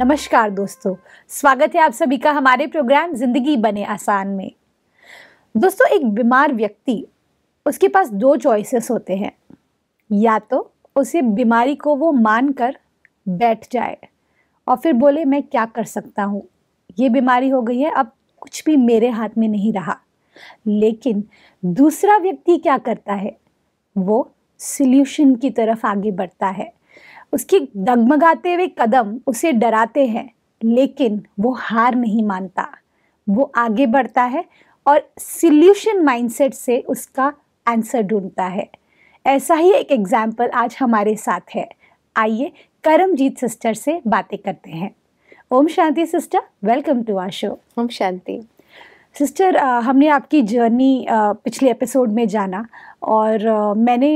नमस्कार दोस्तों स्वागत है आप सभी का हमारे प्रोग्राम जिंदगी बने आसान में दोस्तों एक बीमार व्यक्ति उसके पास दो चॉइसेस होते हैं या तो उसे बीमारी को वो मान कर बैठ जाए और फिर बोले मैं क्या कर सकता हूँ ये बीमारी हो गई है अब कुछ भी मेरे हाथ में नहीं रहा लेकिन दूसरा व्यक्ति क्या करता है वो सिल्यूशन की तरफ आगे बढ़ता है उसकी डगमगाते हुए कदम उसे डराते हैं लेकिन वो हार नहीं मानता वो आगे बढ़ता है और सिल्यूशन माइंडसेट से उसका आंसर ढूंढता है ऐसा ही एक एग्जाम्पल आज हमारे साथ है आइए करमजीत सिस्टर से बातें करते हैं ओम शांति sister welcome to our show ओम शांति सिस्टर हमने आपकी जर्नी पिछले एपिसोड में जाना और मैंने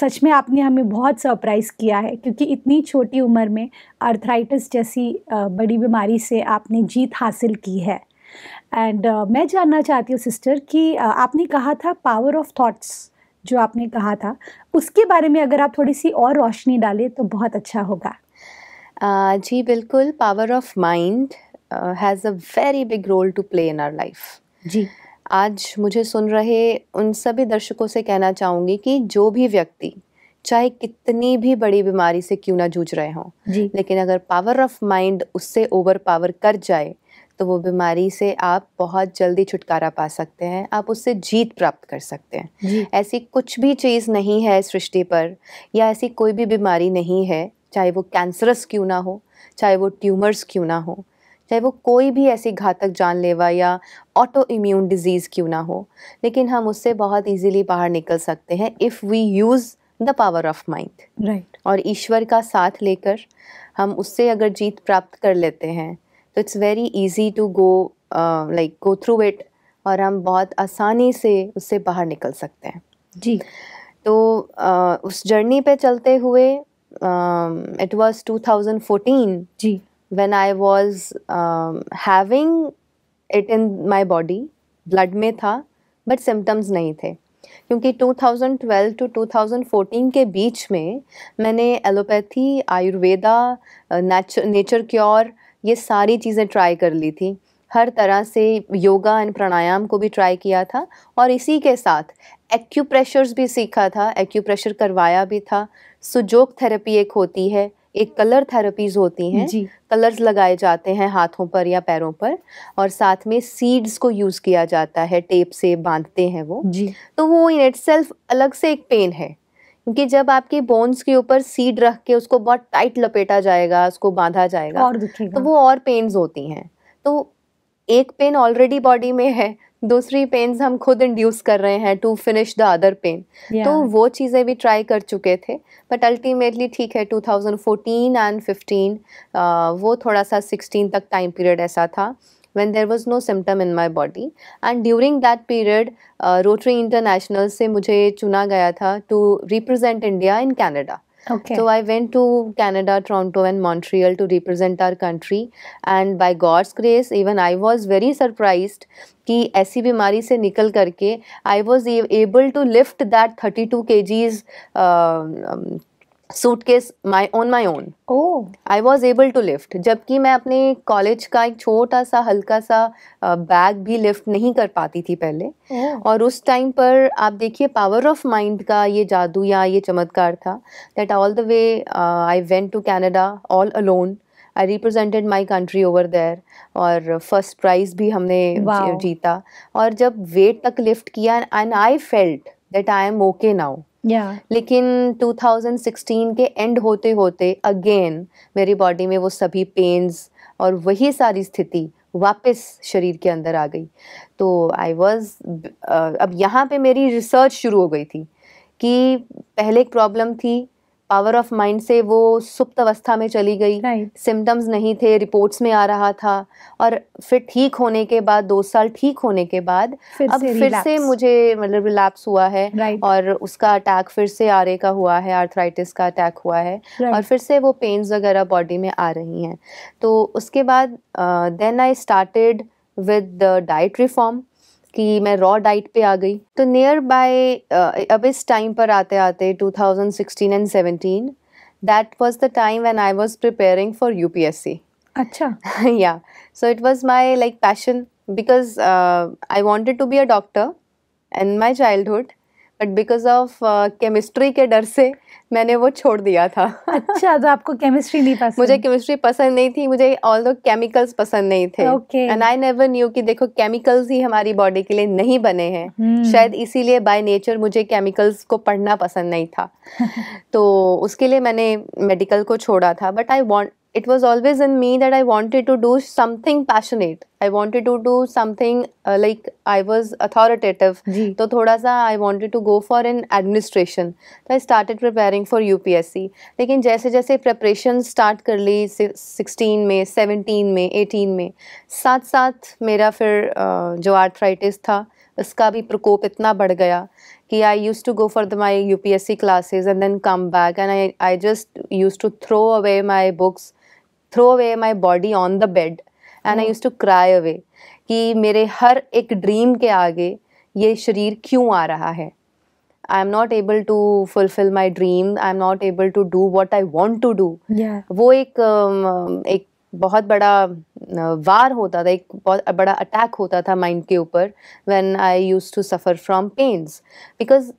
सच में आपने हमें बहुत सरप्राइज़ किया है क्योंकि इतनी छोटी उम्र में अर्थराइटिस जैसी बड़ी बीमारी से आपने जीत हासिल की है एंड uh, मैं जानना चाहती हूँ सिस्टर कि uh, आपने कहा था पावर ऑफ थॉट्स जो आपने कहा था उसके बारे में अगर आप थोड़ी सी और रोशनी डालें तो बहुत अच्छा होगा uh, जी बिल्कुल power of mind has a very big role to play in our life जी आज मुझे सुन रहे उन सभी दर्शकों से कहना चाहूँगी कि जो भी व्यक्ति चाहे कितनी भी बड़ी बीमारी से क्यों ना जूझ रहे हों लेकिन अगर पावर ऑफ माइंड उससे ओवर पावर कर जाए तो वो बीमारी से आप बहुत जल्दी छुटकारा पा सकते हैं आप उससे जीत प्राप्त कर सकते हैं ऐसी कुछ भी चीज़ नहीं है सृष्टि पर या ऐसी कोई भी बीमारी नहीं है चाहे वो कैंसरस क्यों ना हो चाहे वो ट्यूमर्स क्यों ना हो चाहे वो कोई भी ऐसी घातक जानलेवा या ऑटो इम्यून डिजीज़ क्यों ना हो लेकिन हम उससे बहुत इजीली बाहर निकल सकते हैं if we use the power of mind right और ईश्वर का साथ लेकर हम उससे अगर जीत प्राप्त कर लेते हैं तो it's very easy to go like go through it और हम बहुत आसानी से उससे बाहर निकल सकते हैं जी तो uh, उस जर्नी पे चलते हुए इट थाउजेंड फोर्टीन जी when I was um, having it in my body, blood में था but symptoms नहीं थे क्योंकि 2012 टू 2014 के बीच में मैंने एलोपैथी आयुर्वेदा नेचर क्योर ये सारी चीज़ें ट्राई कर ली थी हर तरह से योगा एंड प्राणायाम को भी ट्राई किया था और इसी के साथ एक्यूप्रेशर्स भी सीखा था एक्यूप्रेशर करवाया भी था सुजोक थेरेपी एक होती है एक कलर थेरेपीज होती हैं कलर्स लगाए जाते हैं हाथों पर या पैरों पर और साथ में सीड्स को यूज किया जाता है टेप से बांधते हैं वो जी तो वो इन इट अलग से एक पेन है क्योंकि जब आपके बोन्स के ऊपर सीड रख के उसको बहुत टाइट लपेटा जाएगा उसको बांधा जाएगा और तो वो और पेन्स होती हैं तो एक पेन ऑलरेडी बॉडी में है दूसरी पेन्स हम खुद इंड्यूस कर रहे हैं to finish the other pain तो वो चीज़ें भी ट्राई कर चुके थे बट अल्टीमेटली ठीक है 2014 एंड 15 वो थोड़ा सा 16 तक टाइम पीरियड ऐसा था when there was no symptom in my body and during that period Rotary International से मुझे चुना गया था to represent India in Canada Okay. So I went to Canada, Toronto, and Montreal to represent our country. And by God's grace, even I was very surprised कि ऐसी बीमारी से निकल करके I was able to lift that thirty two K Gs suitcase my on my own I was able to lift जबकि मैं अपने college का एक छोटा सा हल्का सा बैग भी लिफ्ट नहीं कर पाती थी पहले oh. और उस टाइम पर आप देखिए पावर ऑफ माइंड का ये जादू या ये चमत्कार था that all the way I went to Canada all alone I represented my country over there और फर्स्ट प्राइज़ भी हमने wow. जीता और जब वेट तक लिफ्ट किया and I felt that I am okay now yeah. लेकिन 2016 के एंड होते होते अगेन मेरी बॉडी में वो सभी पेन्स और वही सारी स्थिति वापस शरीर के अंदर आ गई तो आई वॉज uh, अब यहाँ पे मेरी रिसर्च शुरू हो गई थी कि पहले एक प्रॉब्लम थी पावर ऑफ माइंड से वो सुप्त अवस्था में चली गई सिम्टम्स right. नहीं थे रिपोर्ट्स में आ रहा था और फिर ठीक होने के बाद दो साल ठीक होने के बाद फिर अब से फिर से मुझे मतलब रिलैप्स हुआ है right. और उसका अटैक फिर से आरे का हुआ है आर्थराइटिस का अटैक हुआ है right. और फिर से वो पेन्स वगैरह बॉडी में आ रही हैं तो उसके बाद then I started with diet reform कि मैं रॉ डाइट पे आ गई तो नियर बाय uh, अब इस टाइम पर आते आते 2016 and 17 that was the time when I was preparing for UPSC अच्छा yeah so it was my like passion because I wanted to be a doctor in my childhood but because of chemistry के डर से मैंने वो छोड़ दिया था अच्छा तो आपको केमिस्ट्री नहीं पसंद मुझे केमिस्ट्री पसंद नहीं थी मुझे ऑल दो केमिकल्स पसंद नहीं थे एंड आई नेवर न्यू कि देखो केमिकल्स ही हमारी बॉडी के लिए नहीं बने हैं hmm. शायद इसीलिए बाय नेचर मुझे केमिकल्स को पढ़ना पसंद नहीं था तो उसके लिए मैंने मेडिकल को छोड़ा था but I want it was always in me that I wanted to do something passionate. I wanted to do something uh, like I was authoritative. So, thoda sa I wanted to go for an administration. So, I started preparing for UPSC. लेकिन जैसे जैसे preparation start कर 16 May, 17 May, 18 May. साथ साथ मेरा फिर uh, जो arthritis था, इसका भी प्रकोप इतना बढ़ गया कि I use to go for the my U and S C classes and then come back and throw away my body on the bed and I use to cry away कि मेरे हर एक ड्रीम के आगे ये शरीर क्यों आ रहा है I am not able to fulfil my dream I am not able to do what I want to do वो एक um, एक बहुत बड़ा वार uh, होता था एक बहुत बड़ा अटैक होता था माइंड के ऊपर when I use to suffer from pains because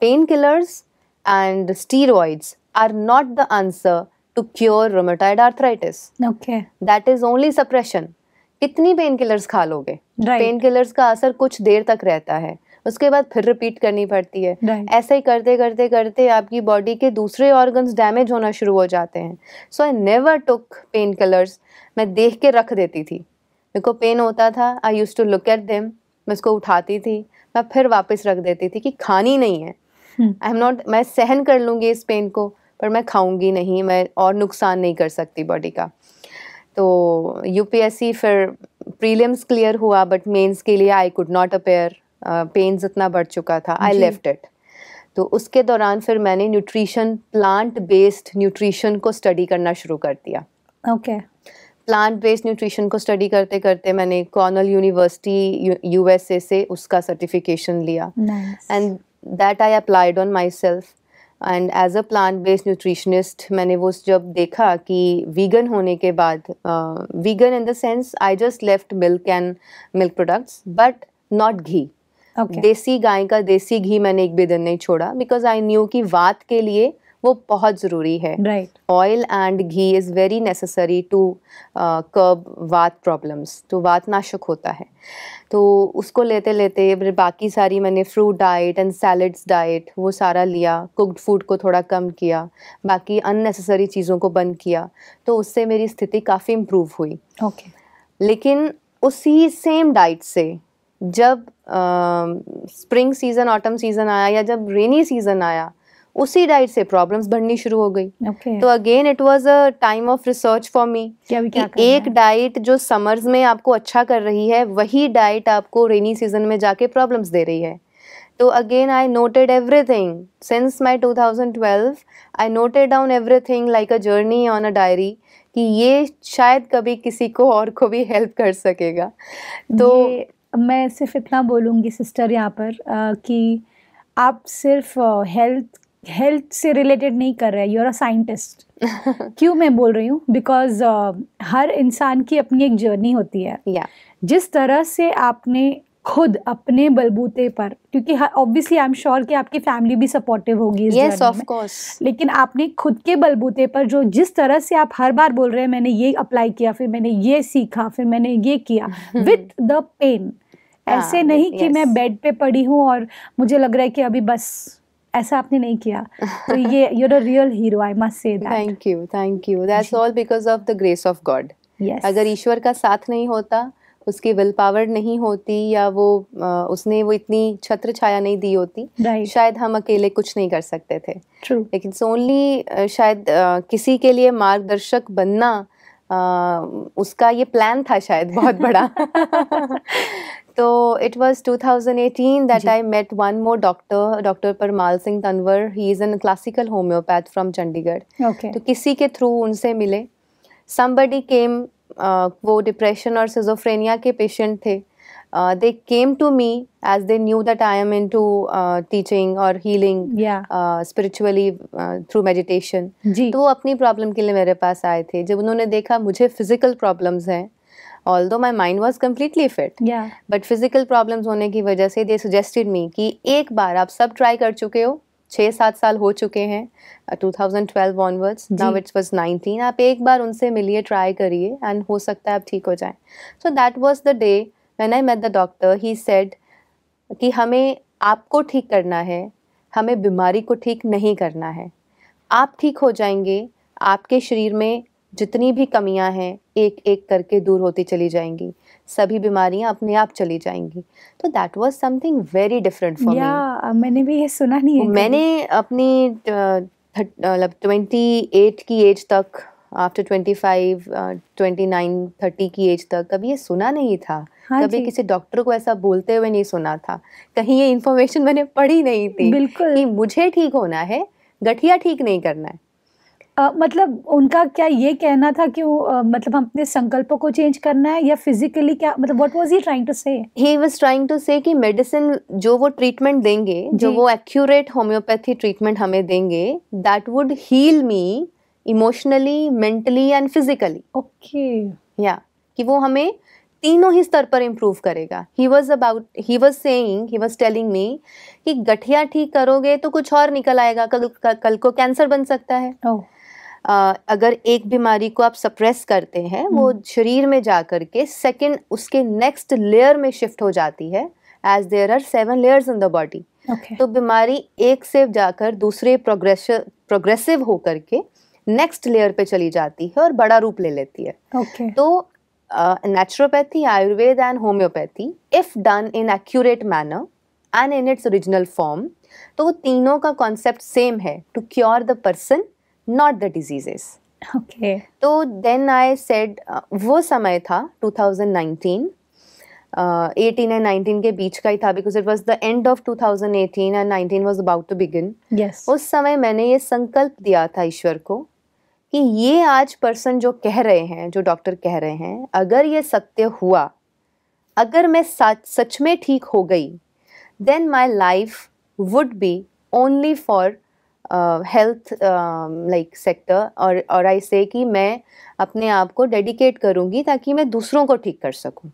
pain killers and steroids are not the answer to cure rheumatoid arthritis. Okay. That is only suppression. कितनी पेन किलर्स खा लोगे पेन किलर्स का असर कुछ देर तक रहता है उसके बाद फिर रिपीट करनी पड़ती है right. ऐसे ही करते करते करते आपकी बॉडी के दूसरे ऑर्गन्स डैमेज होना शुरू हो जाते हैं so I never took pain killers मैं देख के रख देती थी मेरे को पेन होता था I use to look at them मैं उसको उठाती थी मैं फिर वापस रख देती थी कि खानी नहीं है आई एम नॉट मैं सहन कर लूँगी इस पेन को पर मैं खाऊंगी नहीं मैं और नुकसान नहीं कर सकती बॉडी का तो यूपीएससी फिर प्रीलिम्स क्लियर हुआ बट मेंस के लिए I could not appear pains इतना बढ़ चुका था आई लेफ्ट इट तो उसके दौरान फिर मैंने न्यूट्रिशन प्लांट बेस्ड न्यूट्रिशन को स्टडी करना शुरू कर दिया ओके प्लांट बेस्ड न्यूट्रिशन को स्टडी करते करते मैंने कॉर्नल यूनिवर्सिटी यूएसए से उसका सर्टिफिकेशन लिया and that I applied on myself and as a plan based nutritionist मैंने वो जब देखा कि वीगन होने के बाद vegan in the sense I just left milk and milk products but not ghee देसी गाय का देसी घी मैंने एक भी दिन नहीं छोड़ा बिकॉज आई न्यू कि वात के लिए वो बहुत ज़रूरी है right oil and ghee is very necessary to curb vata problems तो वात नाशक होता है तो उसको लेते लेते बाकी सारी मैंने fruit diet and salads diet वो सारा लिया कुकड फूड को थोड़ा कम किया बाकी अननेसेसरी चीज़ों को बंद किया तो उससे मेरी स्थिति काफ़ी इम्प्रूव हुई ओके okay. लेकिन उसी सेम डाइट से जब स्प्रिंग सीज़न ऑटम सीज़न आया या जब रेनी सीज़न आया उसी डाइट से प्रॉब्लम्स बढ़नी शुरू हो गई okay. तो again it was a time of research for me एक डाइट जो समर्स में आपको अच्छा कर रही है वही डाइट आपको रेनी सीजन में जाके प्रॉब्लम्स दे रही है तो again I noted everything since my 2012 I noted down everything like a journey on a diary कि ये शायद कभी किसी को और को भी हेल्प कर सकेगा तो मैं सिर्फ इतना बोलूँगी सिस्टर यहाँ पर आ, कि आप सिर्फ हेल्थ हेल्थ से रिलेटेड नहीं कर रहा है यू आर अ साइंटिस्ट क्यों मैं बोल रही हूँ बिकॉज uh, हर इंसान की अपनी एक जर्नी होती है yeah. जिस तरह से आपने खुद अपने बलबूते पर क्योंकि ऑब्वियसली आई एम श्योर कि आपकी फैमिली भी सपोर्टिव होगी इस yes, of course. लेकिन आपने खुद के बलबूते पर जो जिस तरह से आप हर बार बोल रहे हैं मैंने ये अप्लाई किया फिर मैंने ये सीखा फिर मैंने ये किया विथ द पेन ऐसे नहीं कि yes. मैं बेड पे पड़ी हूँ और मुझे लग रहा है कि अभी बस ऐसा आपने नहीं किया तो ये your a real hero I must say thank you thank you that's all because of the grace of God अगर ईश्वर का साथ नहीं होता उसकी विल पावर नहीं होती या वो आ, उसने वो इतनी छत्र छाया नहीं दी होती right. शायद हम अकेले कुछ नहीं कर सकते थे True. लेकिन ओनली शायद आ, किसी के लिए मार्गदर्शक बनना आ, उसका ये प्लान था शायद बहुत बड़ा तो it was two thousand eighteen that I met one more doctor doctor Parmal Singh Tanwar he is an classical homeopath from Chandigarh तो किसी के थ्रू उनसे मिले समबडी केम uh, वो डिप्रेशन और सिजोफ्रेनिया के पेशेंट थे they came to me as they knew that I am into teaching और हीलिंग स्पिरिचुअली थ्रू मेडिटेशन तो वो अपनी प्रॉब्लम के लिए मेरे पास आए थे जब उन्होंने देखा मुझे फिजिकल प्रॉब्लम्स हैं although my mind was completely fit but physical problem होने की वजह से दे सजेस्टेड मी कि एक बार आप सब ट्राई कर चुके हो छः सात साल हो चुके हैं two thousand twelve onwards now it's was nineteen आप एक बार उनसे मिलिए ट्राई करिए एंड हो सकता है आप ठीक हो जाए so that was the day when I met the doctor he said कि हमें आपको ठीक करना है हमें बीमारी को ठीक नहीं करना है आप ठीक हो जाएंगे आपके शरीर में जितनी भी कमियां हैं एक एक करके दूर होती चली जाएंगी सभी बीमारियां अपने आप चली जाएंगी तो that was something very different for me मैंने भी ये सुना नहीं है मैंने अपनी मतलब ट्वेंटी एट की एज तक after twenty five twenty nine thirty की एज तक कभी ये सुना नहीं था हाँ कभी किसी डॉक्टर को ऐसा बोलते हुए नहीं सुना था कहीं ये इन्फॉर्मेशन मैंने पढ़ी नहीं थी बिल्कुल कि मुझे ठीक होना है गठिया ठीक नहीं करना है आ, मतलब उनका क्या ये कहना था कि वो आ, मतलब हम अपने संकल्पों को चेंज करना है या फिजिकली क्या मतलब what was he trying to say he was trying to से कि मेडिसिन जो वो ट्रीटमेंट देंगे जी. जो वो एक्यूरेट होम्योपैथी ट्रीटमेंट हमें देंगे that would heal me emotionally mentally and physically okay या कि वो हमें तीनों ही स्तर पर इम्प्रूव करेगा he was about he was saying he was telling me कि गठिया ठीक करोगे तो कुछ और निकल आएगा कल कल, कल को कैंसर बन सकता है oh. अगर एक बीमारी को आप सप्रेस करते हैं वो हम्म। शरीर में जा कर के सेकेंड उसके नेक्स्ट लेयर में शिफ्ट हो जाती है as there are seven layers in the body तो बीमारी एक से जाकर दूसरे प्रोग्रेस प्रोग्रेसिव होकर के नेक्स्ट लेयर पे चली जाती है और बड़ा रूप ले लेती है okay. तो naturopathy Ayurveda and homeopathy if done in accurate manner and in its original form तो वो तीनों का कॉन्सेप्ट सेम है to cure the person not the diseases okay तो देन आई सेड वो समय था 2019 एटीन एंड नाइनटीन के बीच का ही था because it was the end of two thousand eighteen and nineteen was about to begin उस समय मैंने ये संकल्प दिया था ईश्वर को कि ये आज पर्सन जो कह रहे हैं जो डॉक्टर कह रहे हैं अगर ये सत्य हुआ अगर मैं सच में ठीक हो गई then my life would be only for health like sector और और आई से कि मैं अपने आप को डेडिकेट करूँगी ताकि मैं दूसरों को ठीक कर सकूँ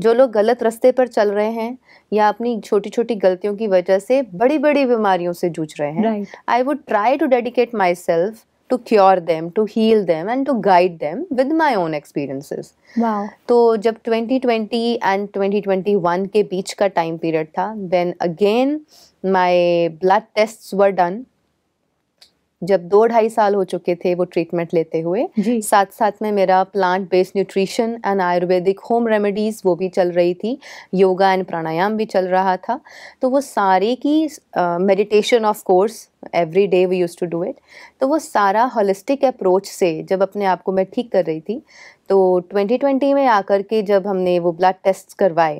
जो लोग गलत रास्ते पर चल रहे हैं या अपनी छोटी छोटी गलतियों की वजह से बड़ी बड़ी बीमारियों से जूझ रहे हैं I would try to dedicate myself to cure them to heal them and to guide them with my own experiences तो जब 2020 एंड 2021 के बीच का टाइम पीरियड था then again my blood test were done जब दो ढाई साल हो चुके थे वो ट्रीटमेंट लेते हुए साथ साथ में मेरा plant based nutrition and Ayurvedic home remedies वो भी चल रही थी योगा एंड प्राणायाम भी चल रहा था तो वो सारे की meditation of course every day we use to do it तो वो सारा होलिस्टिक अप्रोच से जब अपने आप को मैं ठीक कर रही थी तो 2020 में आकर के जब हमने वो ब्लड टेस्ट करवाए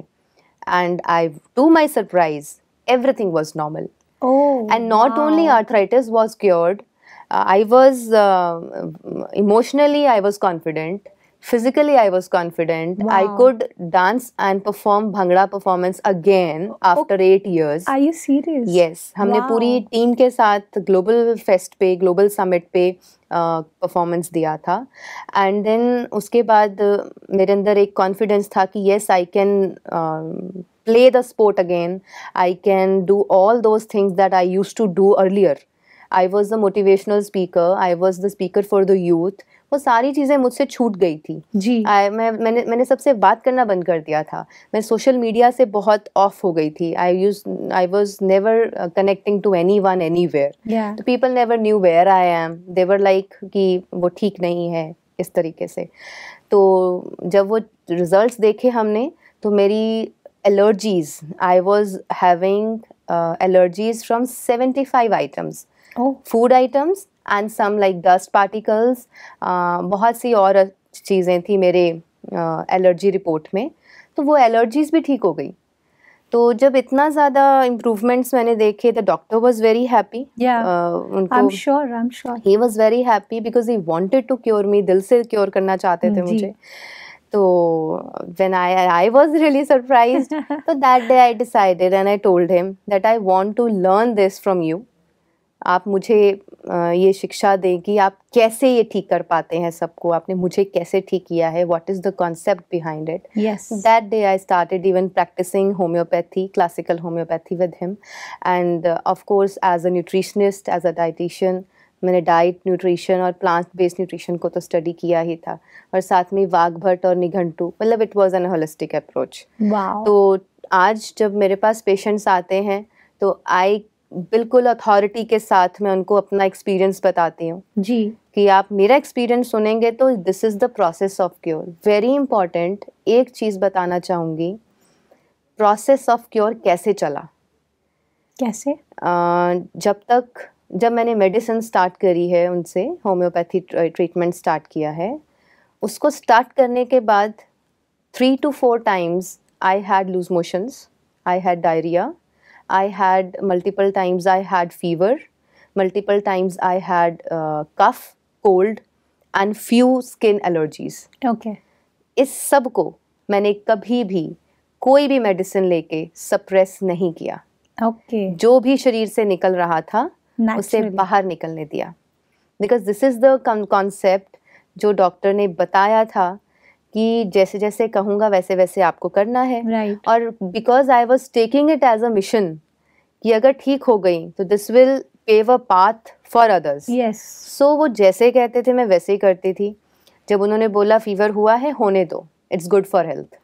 and I to my surprise everything was normal Oh, and not wow. only arthritis was cured, uh, I was uh, emotionally I was confident. Physically, I was confident. Wow. I could dance and perform Bhangra performance again after okay. eight years. Are you serious? Yes, हमने wow. पूरी team के साथ global fest पे global summit पे performance दिया था and then उसके बाद मेरे अंदर एक कॉन्फिडेंस था कि yes I can play the sport again i can do all those things that i used to do earlier I was the motivational speaker I was the speaker for the youth वो सारी चीज़ें मुझसे छूट गई थी जी आई मैं मैंने मैंने सबसे बात करना बंद कर दिया था मैं सोशल मीडिया से बहुत ऑफ हो गई थी I use I was never connecting to anyone anywhere people never knew where I am there like कि वो ठीक नहीं है इस तरीके से तो जब वो रिजल्ट देखे हमने तो मेरी allergies. I was having uh, allergies from 75 items. Oh. Food items and some like dust particles. Uh, बहुत सी और चीज़ें थी मेरे एलर्जी uh, रिपोर्ट में तो वो एलर्जीज़ भी ठीक हो गई तो जब इतना ज़्यादा इम्प्रूवमेंट्स मैंने देखे तो doctor was very happy he was very happy because he wanted to cure me दिल से क्योर करना चाहते थे मुझे तो when I I was really surprise तो that day I decided and I told him that I want to learn this from you आप मुझे ये शिक्षा दें कि आप कैसे ये ठीक कर पाते हैं सबको आपने मुझे कैसे ठीक किया है what is the concept behind it that day I started even practicing homeopathy classical homeopathy with him and of course as a nutritionist as a dietitian मैंने डाइट न्यूट्रिशन और प्लांट बेस्ड न्यूट्रिशन को तो study किया ही था और साथ में वाघ भट्ट और निघंटू मतलब it was an holistic approach तो आज जब मेरे पास पेशेंट्स आते हैं तो आई बिल्कुल अथॉरिटी के साथ मैं उनको अपना एक्सपीरियंस बताती हूँ जी कि आप मेरा एक्सपीरियंस सुनेंगे तो this is the process of cure very important एक चीज़ बताना चाहूंगी प्रोसेस ऑफ क्योर कैसे चला कैसे uh, जब तक जब मैंने मेडिसिन स्टार्ट करी है उनसे होम्योपैथी ट्रीटमेंट स्टार्ट किया है उसको स्टार्ट करने के बाद three to four times I had loose motions I had diarrhoea I had multiple times I had fever multiple times I had cough cold and few skin allergies okay इस सब को मैंने कभी भी कोई भी मेडिसिन लेके सप्रेस नहीं किया ओके okay. जो भी शरीर से निकल रहा था उसे बाहर निकलने दिया because this is the concept जो डॉक्टर ने बताया था कि जैसे जैसे कहूँगा वैसे वैसे आपको करना है right. और because I was taking it as a mission कि अगर ठीक हो गई तो this will pave a path for others yes so वो जैसे कहते थे मैं वैसे ही करती थी जब उन्होंने बोला फीवर हुआ है होने दो it's good for health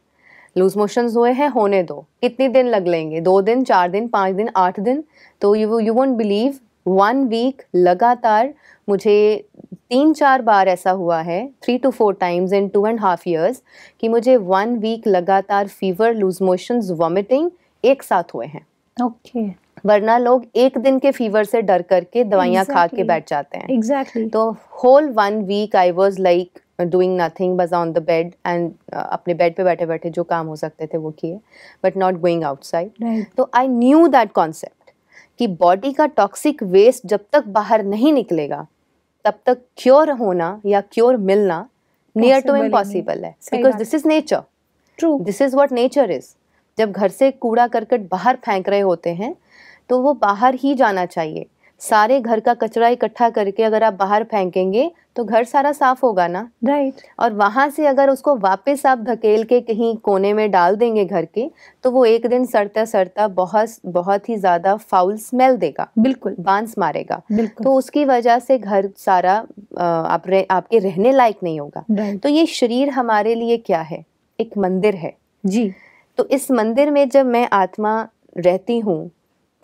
loose motion हुए हैं होने दो कितने दिन लग लेंगे दो दिन चार दिन पाँच दिन आठ दिन तो you you won't believe one week लगातार मुझे तीन चार बार ऐसा हुआ है three to four times in two and half years कि मुझे वन वीक लगातार फीवर लूज मोशंस वॉमिटिंग एक साथ हुए हैं ओके okay. वरना लोग एक दिन के फीवर से डर करके दवाइयाँ exactly. खा के बैठ जाते हैं एग्जैक्टली exactly. तो whole one week I was like doing nothing but on the bed and अपने बेड पे बैठे बैठे जो काम हो सकते थे वो किए बट नॉट गोइंग आउटसाइड तो आई न्यू दैट कॉन्सेप्ट कि बॉडी का टॉक्सिक वेस्ट जब तक बाहर नहीं निकलेगा तब तक क्योर होना या क्योर मिलना नियर टू इम्पॉसिबल है because this is nature true this is what nature is जब घर से कूड़ा करकट बाहर फेंक रहे होते हैं तो वो बाहर ही जाना चाहिए सारे घर का कचरा इकट्ठा करके अगर आप बाहर फेंकेंगे तो घर सारा साफ होगा ना राइट right. और वहां से अगर उसको वापस आप धकेल के कहीं कोने में डाल देंगे घर के तो वो एक दिन सड़ता सड़ता बहुत बहुत ही ज्यादा फाउल स्मेल देगा बिल्कुल बांस मारेगा बिल्कुल तो उसकी वजह से घर सारा आप रह, आपके रहने लायक नहीं होगा right. तो ये शरीर हमारे लिए क्या है एक मंदिर है जी तो इस मंदिर में जब मैं आत्मा रहती हूँ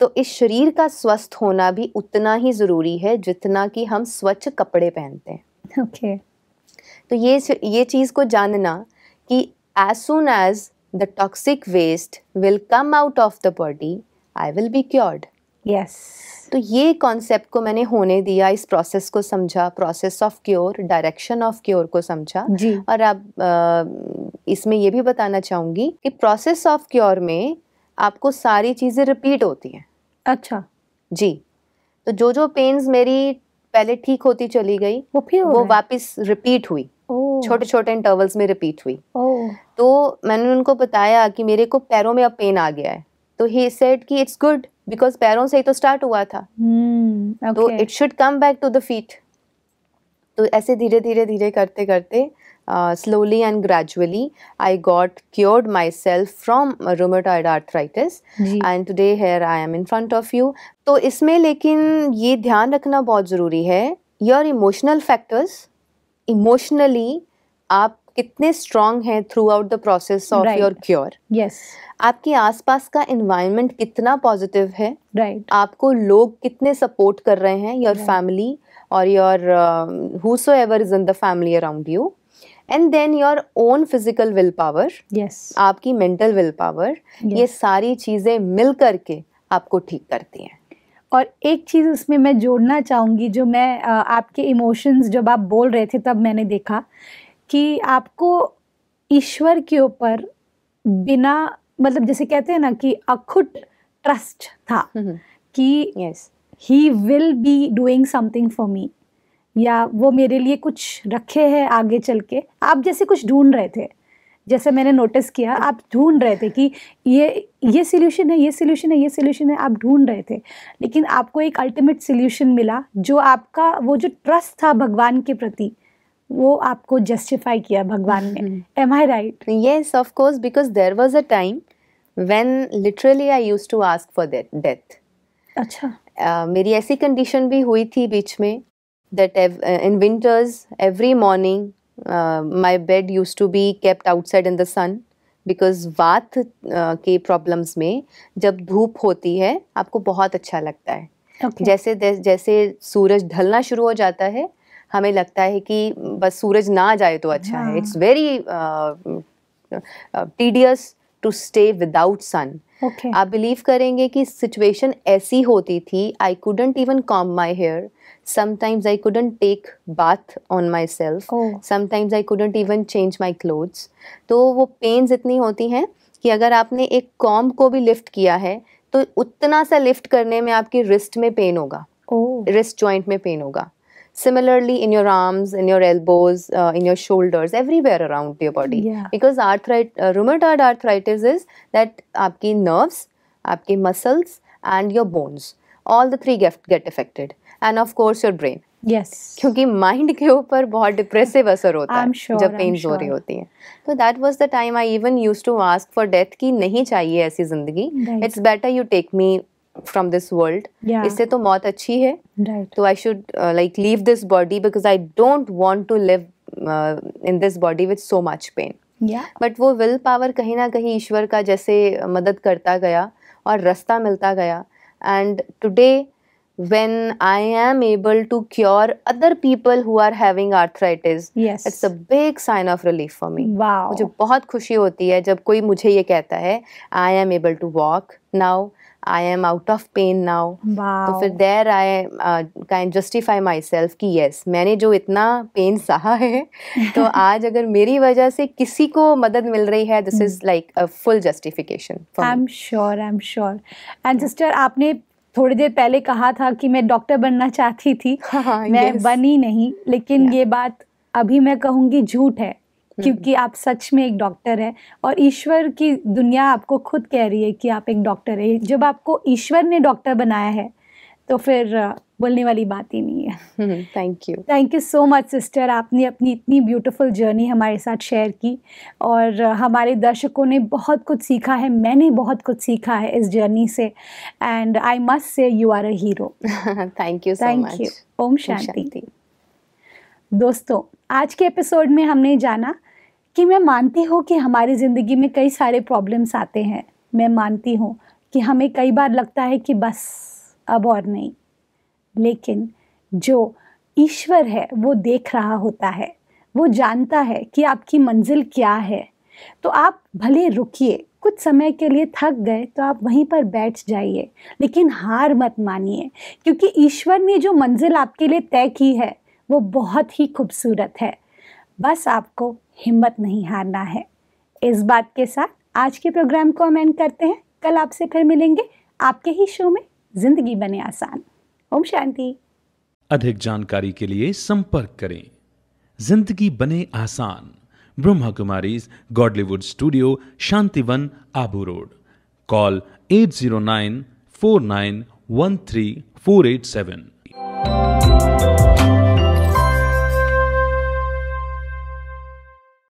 तो इस शरीर का स्वस्थ होना भी उतना ही ज़रूरी है जितना कि हम स्वच्छ कपड़े पहनते हैं ओके okay. तो ये ये चीज़ को जानना कि as soon as the toxic waste will come out of the body I will be cured yes तो ये कॉन्सेप्ट को मैंने होने दिया इस प्रोसेस को समझा process of cure direction of cure को समझा जी और अब इसमें ये भी बताना चाहूंगी कि प्रोसेस ऑफ क्योर में आपको सारी चीज़ें रिपीट होती हैं अच्छा जी तो जो जो पेन्स मेरी पहले ठीक होती चली गई वो फिर वो वापस रिपीट हुई छोटे छोटे इंटरवल्स में रिपीट हुई तो मैंने उनको बताया कि मेरे को पैरों में अब पेन आ गया है तो ही सेड कि इट्स गुड बिकॉज पैरों से ही तो स्टार्ट हुआ था हम्म, तो it should come back to the feet तो ऐसे धीरे धीरे धीरे करते करते slowly uh, slowly and gradually I got cured myself from rheumatoid arthritis and today here I am in front of you. तो इसमें लेकिन ये ध्यान रखना बहुत ज़रूरी है योर इमोशनल फैक्टर्स इमोशनली आप कितने स्ट्रांग हैं throughout the process of your cure yes आपके आसपास का एनवायरनमेंट कितना पॉजिटिव है राइट right. आपको लोग कितने सपोर्ट कर रहे हैं योर फैमिली और your who is in the family around you and then your own physical will power yes आपकी मेंटल विल पावर ये सारी चीज़ें मिल करके आपको ठीक करती हैं और एक चीज़ उसमें मैं जोड़ना चाहूंगी जो मैं आपके इमोशंस जब आप बोल रहे थे तब मैंने देखा कि आपको ईश्वर के ऊपर बिना मतलब जैसे कहते हैं ना कि अखुट ट्रस्ट था हम्म, हम्म। कि he will be doing something for me या वो मेरे लिए कुछ रखे हैं आगे चल के आप जैसे कुछ ढूंढ रहे थे जैसे मैंने नोटिस किया आप ढूंढ रहे थे कि ये ये सोल्यूशन है ये सोल्यूशन है ये सोल्यूशन है आप ढूंढ रहे थे लेकिन आपको एक अल्टीमेट सोल्यूशन मिला जो आपका वो जो ट्रस्ट था भगवान के प्रति वो आपको जस्टिफाई किया भगवान ने am I right yes of course because there was a time when literally I use to ask for death अच्छा uh, मेरी ऐसी कंडीशन भी हुई थी बीच में that ev- uh, in winters, every morning, uh, my bed used to be kept outside in the sun because vata के problems में जब धूप होती है आपको बहुत अच्छा लगता है जैसे जैसे सूरज ढलना शुरू हो जाता है हमें लगता है कि बस सूरज ना जाए तो अच्छा है it's very tedious to stay without sun आप बिलीव करेंगे कि सिचुएशन ऐसी होती थी I couldn't even comb my hair sometimes i couldn't take bath on myself oh. sometimes i couldn't even change my clothes तो वो pains इतनी होती हैं कि अगर आपने एक कॉम को भी लिफ्ट किया है तो उतना सा लिफ्ट करने में आपकी रिस्ट में पेन होगा रिस्ट oh. जॉइंट में पेन होगा similarly in your arms in your elbows uh, in your shoulders everywhere around your body yeah. because arthritis uh, rheumatoid arthritis is that your nerves your muscles and your bones all the three get, get affected and of course your brain yes क्योंकि mind के ऊपर बहुत depressive असर होता है sure, जब pen हो रही होती है तो that was the time I even use to ask for death की नहीं चाहिए ऐसी जिंदगी it's better you take me from this world इससे तो मौत अच्छी है तो I should like leave this body because I don't want to live in this body with so much pain but वो विल पावर कहीं ना कहीं ईश्वर का जैसे मदद करता गया और रास्ता मिलता गया and today when I am able to cure other people who are having arthritis. Yes. It's a big sign of relief for me. Wow. मुझे बहुत खुशी होती है जब कोई मुझे ये कहता है I am able to walk now. I am out of pain now तो फिर there I can justify myself कि येस मैंने जो इतना पेन सहा है तो आज अगर मेरी वजह से किसी को मदद मिल रही है this is like a full justification I am sure I am sure and sister आपने थोड़ी देर पहले कहा था कि मैं डॉक्टर बनना चाहती थी हाँ, हाँ, मैं बनी नहीं लेकिन ये बात अभी मैं कहूँगी झूठ है hmm. क्योंकि आप सच में एक डॉक्टर है और ईश्वर की दुनिया आपको खुद कह रही है कि आप एक डॉक्टर है जब आपको ईश्वर ने डॉक्टर बनाया है तो फिर बोलने वाली बात ही नहीं है thank you thank you so much sister आपने अपनी इतनी ब्यूटीफुल जर्नी हमारे साथ शेयर की और हमारे दर्शकों ने बहुत कुछ सीखा है मैंने बहुत कुछ सीखा है इस जर्नी से and I must say you are a hero thank you thank you Om Shanti दोस्तों आज के एपिसोड में हमने जाना कि मैं मानती हूँ कि हमारी ज़िंदगी में कई सारे प्रॉब्लम्स आते हैं मैं मानती हूँ कि हमें कई बार लगता है कि बस अब और नहीं लेकिन जो ईश्वर है वो देख रहा होता है वो जानता है कि आपकी मंजिल क्या है तो आप भले रुकिए कुछ समय के लिए थक गए तो आप वहीं पर बैठ जाइए लेकिन हार मत मानिए क्योंकि ईश्वर ने जो मंजिल आपके लिए तय की है वो बहुत ही खूबसूरत है बस आपको हिम्मत नहीं हारना है इस बात के साथ आज के प्रोग्राम को हम एंड करते हैं कल आपसे फिर मिलेंगे आपके ही शो में जिंदगी बने आसान ओम शांति अधिक जानकारी के लिए संपर्क करें जिंदगी बने आसान Brahma Kumari Godlywood studio Shantivan Abu road call at zero nine four nine one three four eight seven